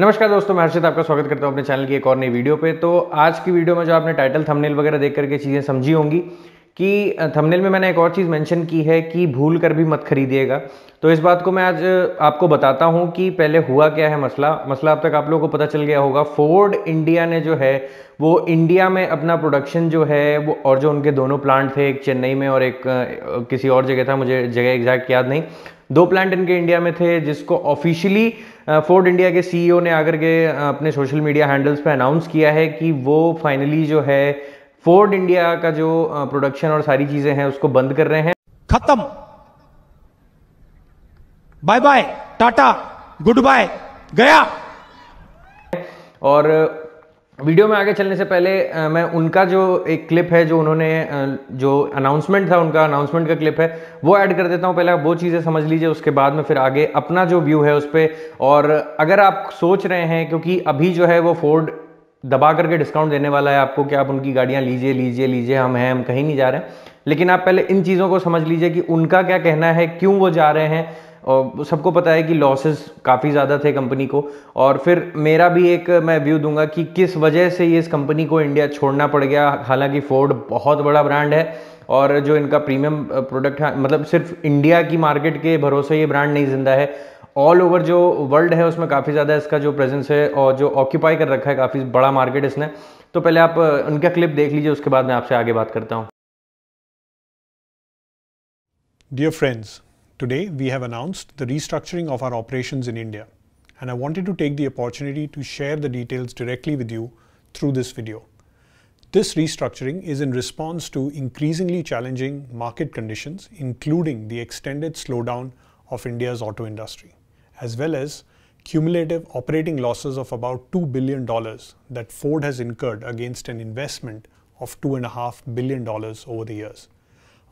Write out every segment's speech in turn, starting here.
नमस्कार दोस्तों मैं हर्षित आपका स्वागत करता हूँ अपने चैनल की एक और नई वीडियो पे तो आज की वीडियो में जो आपने टाइटल थंबनेल वगैरह देख करके चीज़ें समझी होंगी कि थंबनेल में मैंने एक और चीज़ मेंशन की है कि भूल कर भी मत खरीदिएगा तो इस बात को मैं आज आपको बताता हूँ कि पहले हुआ क्या है मसला मसला अब तक आप लोगों को पता चल गया होगा फोर्ड इंडिया ने जो है वो इंडिया में अपना प्रोडक्शन जो है वो और जो उनके दोनों प्लांट थे एक चेन्नई में और एक किसी और जगह था मुझे जगह एग्जैक्ट याद नहीं दो प्लांट इनके इंडिया में थे जिसको ऑफिशियली फोर्ड इंडिया के सीईओ e ने आकर के अपने सोशल मीडिया हैंडल्स पे अनाउंस किया है कि वो फाइनली जो है फोर्ड इंडिया का जो प्रोडक्शन और सारी चीजें हैं उसको बंद कर रहे हैं खत्म bye bye tata good bye गया और वीडियो में आगे चलने से पहले आ, मैं उनका जो एक क्लिप है जो उन्होंने जो अनाउंसमेंट था उनका अनाउंसमेंट का क्लिप है वो ऐड कर देता हूँ पहले आप वो चीज़ें समझ लीजिए उसके बाद में फिर आगे अपना जो व्यू है उस पर और अगर आप सोच रहे हैं क्योंकि अभी जो है वो फोर्ड दबा करके डिस्काउंट देने वाला है आपको कि आप उनकी गाड़ियाँ लीजिए लीजिए लीजिए हम हैं हम कहीं नहीं जा रहे हैं लेकिन आप पहले इन चीज़ों को समझ लीजिए कि उनका क्या कहना है क्यों वो जा रहे हैं और सबको पता है कि लॉसेस काफ़ी ज़्यादा थे कंपनी को और फिर मेरा भी एक मैं व्यू दूंगा कि किस वजह से ये इस कंपनी को इंडिया छोड़ना पड़ गया हालांकि फोर्ड बहुत बड़ा ब्रांड है और जो इनका प्रीमियम प्रोडक्ट है मतलब सिर्फ इंडिया की मार्केट के भरोसे ये ब्रांड नहीं जिंदा है ऑल ओवर जो वर्ल्ड है उसमें काफ़ी ज़्यादा इसका जो प्रेजेंस है और जो ऑक्यूपाई कर रखा है काफ़ी बड़ा मार्केट इसने तो पहले आप उनका क्लिप देख लीजिए उसके बाद मैं आपसे आगे बात करता हूँ dear friends Today, we have announced the restructuring of our operations in India, and I wanted to take the opportunity to share the details directly with you through this video. This restructuring is in response to increasingly challenging market conditions, including the extended slowdown of India's auto industry, as well as cumulative operating losses of about $2 billion that Ford has incurred against an investment of $2.5 billion over the years.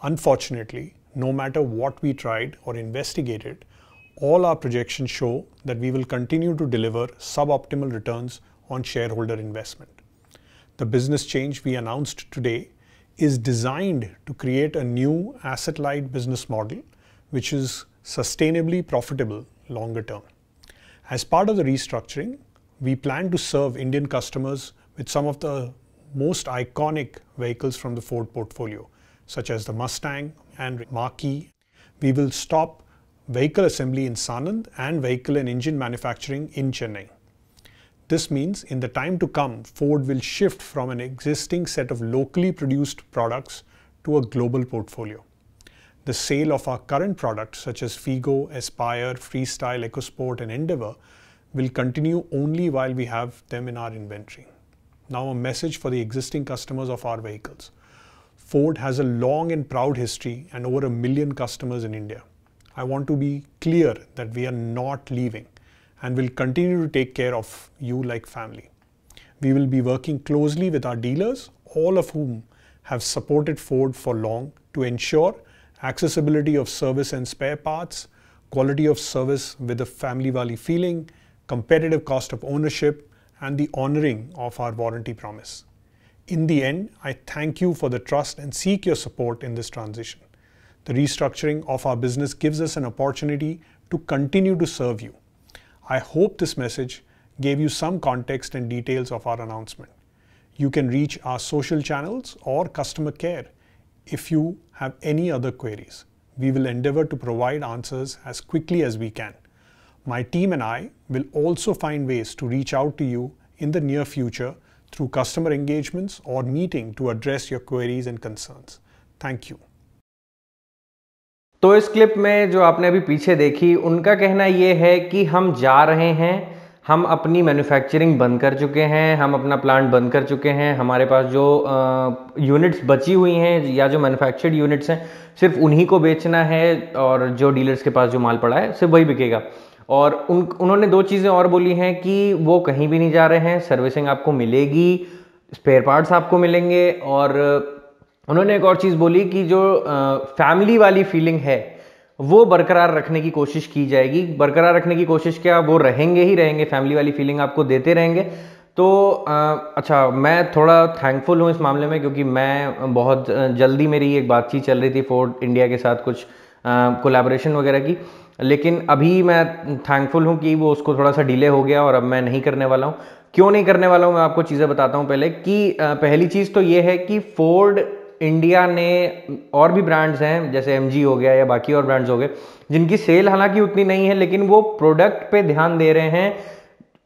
Unfortunately, no matter what we tried or investigated, all our projections show that we will continue to deliver suboptimal returns on shareholder investment. The business change we announced today is designed to create a new asset-light business model, which is sustainably profitable longer term. As part of the restructuring, we plan to serve Indian customers with some of the most iconic vehicles from the Ford portfolio, such as the Mustang, and Marquee. We will stop vehicle assembly in Sanand and vehicle and engine manufacturing in Chennai. This means in the time to come, Ford will shift from an existing set of locally produced products to a global portfolio. The sale of our current products such as Figo, Aspire, Freestyle, EcoSport and Endeavour will continue only while we have them in our inventory. Now a message for the existing customers of our vehicles. Ford has a long and proud history and over a million customers in India. I want to be clear that we are not leaving and will continue to take care of you like family. We will be working closely with our dealers, all of whom have supported Ford for long to ensure accessibility of service and spare parts, quality of service with a family valley feeling, competitive cost of ownership, and the honoring of our warranty promise. In the end, I thank you for the trust and seek your support in this transition. The restructuring of our business gives us an opportunity to continue to serve you. I hope this message gave you some context and details of our announcement. You can reach our social channels or customer care if you have any other queries. We will endeavor to provide answers as quickly as we can. My team and I will also find ways to reach out to you in the near future through customer engagements or meeting to address your queries and concerns. Thank you. तो इस clip में जो आपने अभी पीछे देखी उनका कहना ये है कि हम जा रहे हैं हम अपनी मैन्युफैक्चरिंग बंद कर चुके हैं हम अपना प्लांट बंद कर चुके हैं हमारे पास जो यूनिट्स बची हुई हैं या जो मैन्युफैक्चर्ड यूनिट्स हैं सिर्फ उन्हीं को बेचना है और जो डीलर्स के पास जो माल पड़ा है सिर्फ वही बिकेगा और उन उन्होंने दो चीज़ें और बोली हैं कि वो कहीं भी नहीं जा रहे हैं सर्विसिंग आपको मिलेगी स्पेयर पार्ट्स आपको मिलेंगे और उन्होंने एक और चीज़ बोली कि जो फैमिली वाली फीलिंग है वो बरकरार रखने की कोशिश की जाएगी बरकरार रखने की कोशिश क्या वो रहेंगे ही रहेंगे फैमिली वाली फीलिंग आपको देते रहेंगे तो आ, अच्छा मैं थोड़ा थैंकफुल हूँ इस मामले में क्योंकि मैं बहुत जल्दी मेरी एक बातचीत चल रही थी फोर्ड इंडिया के साथ कुछ कोलैबोरेशन वगैरह की लेकिन अभी मैं थैंकफुल हूँ कि वो उसको थोड़ा सा डिले हो गया और अब मैं नहीं करने वाला हूँ क्यों नहीं करने वाला हूँ मैं आपको चीज़ें बताता हूँ पहले कि पहली चीज़ तो ये है कि फोर्ड इंडिया ने और भी ब्रांड्स हैं जैसे एम हो गया या बाकी और ब्रांड्स हो गए जिनकी सेल हालांकि उतनी नहीं है लेकिन वो प्रोडक्ट पे ध्यान दे रहे हैं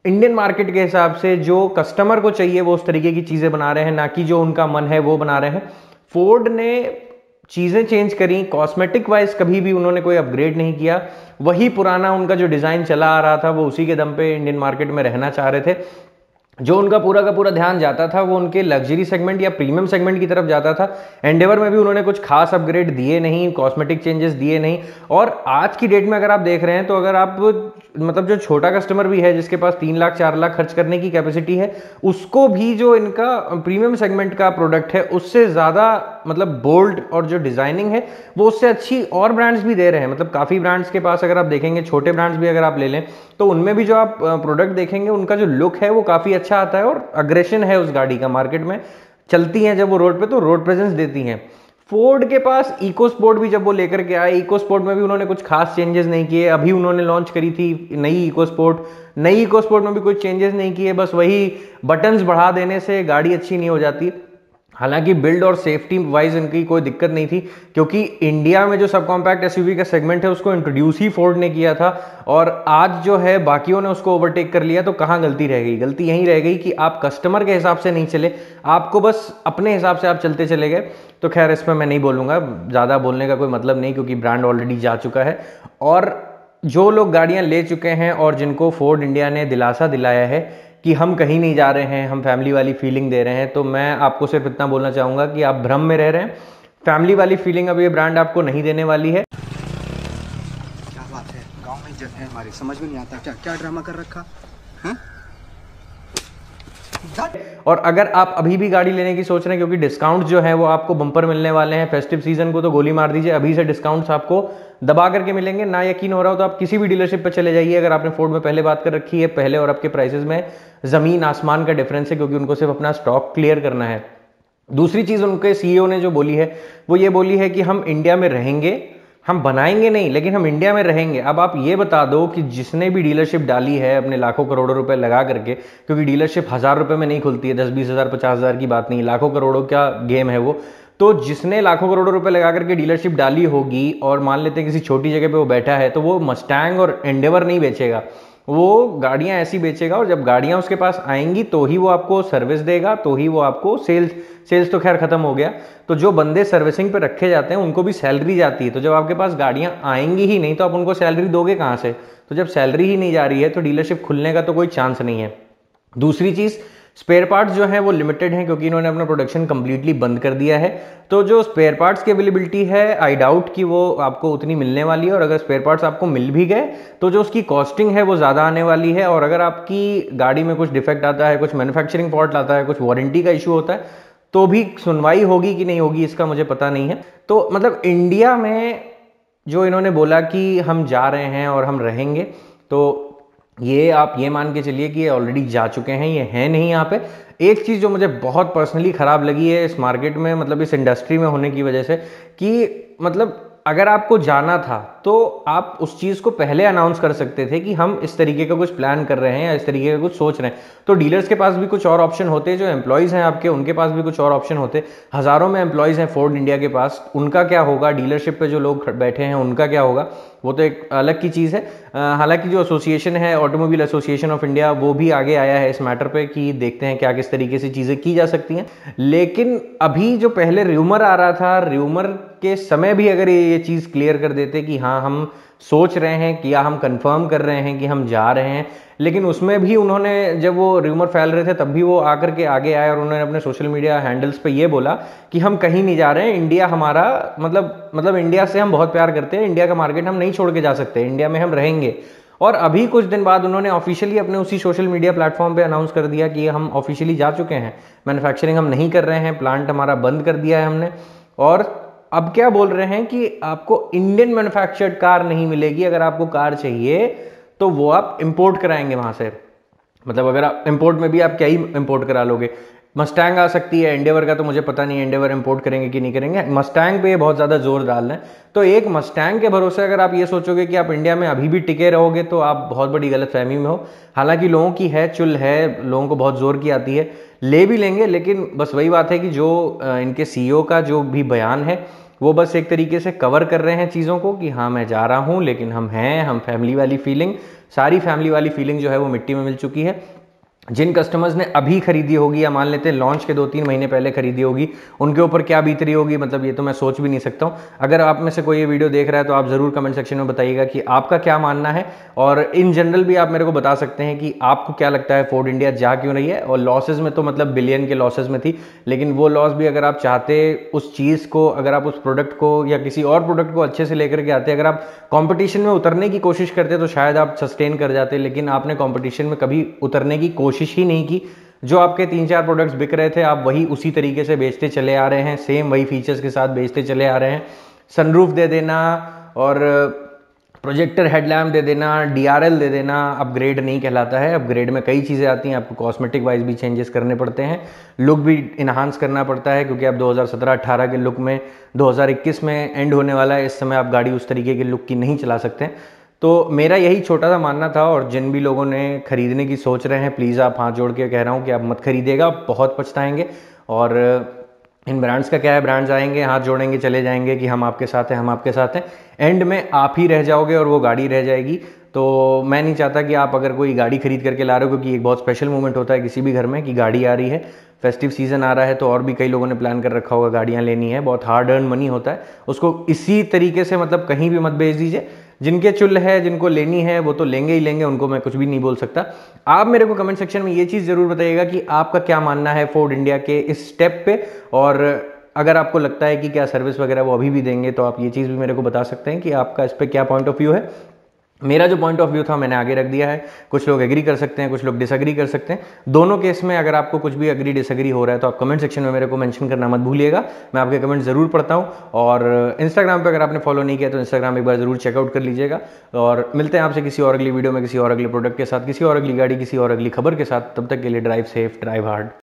इंडियन मार्केट के हिसाब से जो कस्टमर को चाहिए वो उस तरीके की चीज़ें बना रहे हैं ना कि जो उनका मन है वो बना रहे हैं फोर्ड ने चीज़ें चेंज करी कॉस्मेटिक वाइज कभी भी उन्होंने कोई अपग्रेड नहीं किया वही पुराना उनका जो डिज़ाइन चला आ रहा था वो उसी के दम पे इंडियन मार्केट में रहना चाह रहे थे जो उनका पूरा का पूरा ध्यान जाता था वो उनके लग्जरी सेगमेंट या प्रीमियम सेगमेंट की तरफ जाता था एंडेवर में भी उन्होंने कुछ खास अपग्रेड दिए नहीं कॉस्मेटिक चेंजेस दिए नहीं और आज की डेट में अगर आप देख रहे हैं तो अगर आप मतलब जो छोटा कस्टमर भी है जिसके पास तीन लाख चार लाख खर्च करने की कैपेसिटी है उसको भी जो इनका प्रीमियम सेगमेंट का प्रोडक्ट है उससे ज़्यादा मतलब बोल्ड और जो डिज़ाइनिंग है वो उससे अच्छी और ब्रांड्स भी दे रहे हैं मतलब काफ़ी ब्रांड्स के पास अगर आप देखेंगे छोटे ब्रांड्स भी अगर आप ले लें तो उनमें भी जो आप प्रोडक्ट देखेंगे उनका जो लुक है वो काफ़ी अच्छा आता है और अग्रेशन है उस गाड़ी का मार्केट में चलती हैं जब वो रोड पर तो रोड प्रेजेंस देती हैं फोर्ड के पास इको स्पोर्ट भी जब वो लेकर के आए इको स्पोर्ट में भी उन्होंने कुछ खास चेंजेस नहीं किए अभी उन्होंने लॉन्च करी थी नई इको स्पोर्ट नई इको स्पोर्ट में भी कुछ चेंजेस नहीं किए बस वही बटन्स बढ़ा देने से गाड़ी अच्छी नहीं हो जाती हालांकि बिल्ड और सेफ्टी वाइज इनकी कोई दिक्कत नहीं थी क्योंकि इंडिया में जो सब कॉम्पैक्ट एस का सेगमेंट है उसको इंट्रोड्यूस ही फोर्ड ने किया था और आज जो है बाकियों ने उसको ओवरटेक कर लिया तो कहाँ गलती रह गई गलती यहीं रह गई कि आप कस्टमर के हिसाब से नहीं चले आपको बस अपने हिसाब से आप चलते चले गए तो खैर इसमें मैं नहीं बोलूँगा ज़्यादा बोलने का कोई मतलब नहीं क्योंकि ब्रांड ऑलरेडी जा चुका है और जो लोग गाड़ियाँ ले चुके हैं और जिनको फोर्ड इंडिया ने दिलासा दिलाया है कि हम कहीं नहीं जा रहे हैं हम फैमिली वाली फीलिंग दे रहे हैं तो मैं आपको सिर्फ इतना बोलना चाहूँगा कि आप भ्रम में रह रहे हैं फैमिली वाली फीलिंग अब ये ब्रांड आपको नहीं देने वाली है क्या बात है गाँव में जगह हमारी समझ में नहीं आता क्या क्या ड्रामा कर रखा है हाँ? और अगर आप अभी भी गाड़ी लेने की सोच रहे हैं क्योंकि डिस्काउंट जो है वो आपको बंपर मिलने वाले हैं फेस्टिव सीजन को तो गोली मार दीजिए अभी से डिस्काउंट्स आपको दबा करके मिलेंगे ना यकीन हो रहा हो तो आप किसी भी डीलरशिप पर चले जाइए अगर आपने फोर्ड में पहले बात कर रखी है पहले और आपके प्राइसेज में ज़मीन आसमान का डिफरेंस है क्योंकि उनको सिर्फ अपना स्टॉक क्लियर करना है दूसरी चीज़ उनके सीईओ e ने जो बोली है वो ये बोली है कि हम इंडिया में रहेंगे हम बनाएंगे नहीं लेकिन हम इंडिया में रहेंगे अब आप ये बता दो कि जिसने भी डीलरशिप डाली है अपने लाखों करोड़ों रुपए लगा करके क्योंकि डीलरशिप हज़ार रुपये में नहीं खुलती है दस बीस हज़ार पचास हज़ार की बात नहीं लाखों करोड़ों का गेम है वो तो जिसने लाखों करोड़ों रुपए लगा करके डीलरशिप डाली होगी और मान लेते हैं किसी छोटी जगह पे वो बैठा है तो वो मस्टैंग और एंडेवर नहीं बेचेगा वो गाड़ियाँ ऐसी बेचेगा और जब गाड़ियाँ उसके पास आएंगी तो ही वो आपको सर्विस देगा तो ही वो आपको सेल्स सेल्स तो खैर ख़त्म हो गया तो जो बंदे सर्विसिंग पे रखे जाते हैं उनको भी सैलरी जाती है तो जब आपके पास गाड़ियाँ आएंगी ही नहीं तो आप उनको सैलरी दोगे कहाँ से तो जब सैलरी ही नहीं जा रही है तो डीलरशिप खुलने का तो कोई चांस नहीं है दूसरी चीज़ स्पेयर पार्ट्स जो हैं वो लिमिटेड हैं क्योंकि इन्होंने अपना प्रोडक्शन कम्प्लीटली बंद कर दिया है तो जो स्पेयर पार्ट्स की अवेलेबिलिटी है आई डाउट कि वो आपको उतनी मिलने वाली है और अगर स्पेयर पार्ट्स आपको मिल भी गए तो जो उसकी कॉस्टिंग है वो ज़्यादा आने वाली है और अगर आपकी गाड़ी में कुछ डिफेक्ट आता है कुछ मैनुफैक्चरिंग फॉल्ट आता है कुछ वारंटी का इशू होता है तो भी सुनवाई होगी कि नहीं होगी इसका मुझे पता नहीं है तो मतलब इंडिया में जो इन्होंने बोला कि हम जा रहे हैं और हम रहेंगे तो ये आप ये मान के चलिए कि ये ऑलरेडी जा चुके हैं ये है नहीं यहाँ पे एक चीज़ जो मुझे बहुत पर्सनली ख़राब लगी है इस मार्केट में मतलब इस इंडस्ट्री में होने की वजह से कि मतलब अगर आपको जाना था तो आप उस चीज़ को पहले अनाउंस कर सकते थे कि हम इस तरीके का कुछ प्लान कर रहे हैं या इस तरीके का कुछ सोच रहे हैं तो डीलर्स के पास भी कुछ और ऑप्शन होते जो एम्प्लॉयज़ हैं आपके उनके पास भी कुछ और ऑप्शन होते हज़ारों में एम्प्लॉयज़ हैं फोर्ड इंडिया के पास उनका क्या होगा डीलरशिप पर जो लोग बैठे हैं उनका क्या होगा वो तो एक अलग की चीज़ है हालांकि जो एसोसिएशन है ऑटोमोबाइल एसोसिएशन ऑफ इंडिया वो भी आगे आया है इस मैटर पे कि देखते हैं क्या किस तरीके से चीज़ें की जा सकती हैं लेकिन अभी जो पहले र्यूमर आ रहा था र्यूमर के समय भी अगर ये ये चीज़ क्लियर कर देते कि हाँ हम सोच रहे हैं कि या हम कंफर्म कर रहे हैं कि हम जा रहे हैं लेकिन उसमें भी उन्होंने जब वो र्यूमर फैल रहे थे तब भी वो आकर के आगे आए और उन्होंने अपने सोशल मीडिया हैंडल्स पे ये बोला कि हम कहीं नहीं जा रहे हैं इंडिया हमारा मतलब मतलब इंडिया से हम बहुत प्यार करते हैं इंडिया का मार्केट हम नहीं छोड़ के जा सकते इंडिया में हम रहेंगे और अभी कुछ दिन बाद उन्होंने ऑफिशियली अपने उसी सोशल मीडिया प्लेटफॉर्म पे अनाउंस कर दिया कि हम ऑफिशियली जा चुके हैं मैन्युफैक्चरिंग हम नहीं कर रहे हैं प्लांट हमारा बंद कर दिया है हमने और अब क्या बोल रहे हैं कि आपको इंडियन मैन्युफैक्चर्ड कार नहीं मिलेगी अगर आपको कार चाहिए तो वो आप इंपोर्ट कराएंगे वहां से मतलब अगर आप इंपोर्ट में भी आप क्या ही इंपोर्ट करा लोगे मस्टैंग आ सकती है एंडेवर का तो मुझे पता नहीं एंडेवर इंपोर्ट करेंगे कि नहीं करेंगे मस्टैंग पे ये बहुत ज़्यादा जोर डाल रहे हैं तो एक मस्टैंग के भरोसे अगर आप ये सोचोगे कि आप इंडिया में अभी भी टिके रहोगे तो आप बहुत बड़ी गलत फहमी में हो हालांकि लोगों की है चुल है लोगों को बहुत जोर की आती है ले भी लेंगे लेकिन बस वही बात है कि जो इनके सी e का जो भी बयान है वो बस एक तरीके से कवर कर रहे हैं चीज़ों को कि हाँ मैं जा रहा हूँ लेकिन हम हैं हम फैमिली वाली फीलिंग सारी फैमिली वाली फीलिंग जो है वो मिट्टी में मिल चुकी है जिन कस्टमर्स ने अभी खरीदी होगी या मान लेते हैं लॉन्च के दो तीन महीने पहले खरीदी होगी उनके ऊपर क्या बीत रही होगी मतलब ये तो मैं सोच भी नहीं सकता हूँ अगर आप में से कोई ये वीडियो देख रहा है तो आप ज़रूर कमेंट सेक्शन में बताइएगा कि आपका क्या मानना है और इन जनरल भी आप मेरे को बता सकते हैं कि आपको क्या लगता है फोर्ड इंडिया जा क्यों रही है और लॉसेज में तो मतलब बिलियन के लॉसेज में थी लेकिन वो लॉस भी अगर आप चाहते उस चीज़ को अगर आप उस प्रोडक्ट को या किसी और प्रोडक्ट को अच्छे से लेकर के आते अगर आप कॉम्पिटिशन में उतरने की कोशिश करते तो शायद आप सस्टेन कर जाते लेकिन आपने कॉम्पिटिशन में कभी उतरने की कोशिश कोशिश ही नहीं की जो आपके तीन चार प्रोडक्ट्स बिक रहे थे आप वही उसी तरीके से बेचते चले आ रहे हैं सेम वही फीचर्स के साथ बेचते चले आ रहे हैं सनरूफ दे देना और प्रोजेक्टर हेडलैम्प दे देना डी दे देना अपग्रेड नहीं कहलाता है अपग्रेड में कई चीज़ें आती हैं आपको कॉस्मेटिक वाइज भी चेंजेस करने पड़ते हैं लुक भी इन्हांस करना पड़ता है क्योंकि आप 2017-18 के लुक में 2021 में एंड होने वाला है इस समय आप गाड़ी उस तरीके की लुक की नहीं चला सकते तो मेरा यही छोटा सा मानना था और जिन भी लोगों ने ख़रीदने की सोच रहे हैं प्लीज़ आप हाथ जोड़ के कह रहा हूँ कि आप मत खरीदेगा बहुत पछताएंगे और इन ब्रांड्स का क्या है ब्रांड्स आएंगे हाथ जोड़ेंगे चले जाएंगे कि हम आपके साथ हैं हम आपके साथ हैं एंड में आप ही रह जाओगे और वो गाड़ी रह जाएगी तो मैं नहीं चाहता कि आप अगर कोई गाड़ी खरीद करके ला रहे हो क्योंकि एक बहुत स्पेशल मोमेंट होता है किसी भी घर में कि गाड़ी आ रही है फेस्टिव सीज़न आ रहा है तो और भी कई लोगों ने प्लान कर रखा होगा गाड़ियाँ लेनी है बहुत हार्ड अर्न मनी होता है उसको इसी तरीके से मतलब कहीं भी मत भेज दीजिए जिनके चुल्ल है जिनको लेनी है वो तो लेंगे ही लेंगे उनको मैं कुछ भी नहीं बोल सकता आप मेरे को कमेंट सेक्शन में ये चीज़ ज़रूर बताइएगा कि आपका क्या मानना है फोर्ड इंडिया के इस स्टेप पे और अगर आपको लगता है कि क्या सर्विस वगैरह वो अभी भी देंगे तो आप ये चीज़ भी मेरे को बता सकते हैं कि आपका इस पर क्या पॉइंट ऑफ व्यू है मेरा जो पॉइंट ऑफ व्यू था मैंने आगे रख दिया है कुछ लोग एग्री कर सकते हैं कुछ लोग डिसएग्री कर सकते हैं दोनों केस में अगर आपको कुछ भी एग्री डिसएग्री हो रहा है तो आप कमेंट सेक्शन में मेरे को मेंशन करना मत भूलिएगा मैं आपके कमेंट ज़रूर पढ़ता हूँ और इंस्टाग्राम पे अगर आपने फॉलो नहीं किया तो इंस्टाग्राम एक बार ज़रूर चेकआउट कर लीजिएगा और मिलते हैं आपसे किसी और अगली वीडियो में किसी और अगले प्रोडक्ट के साथ किसी और अगली गाड़ी किसी और अगली खबर के साथ तब तक के लिए ड्राइव सेफ ड्राइव हार्ड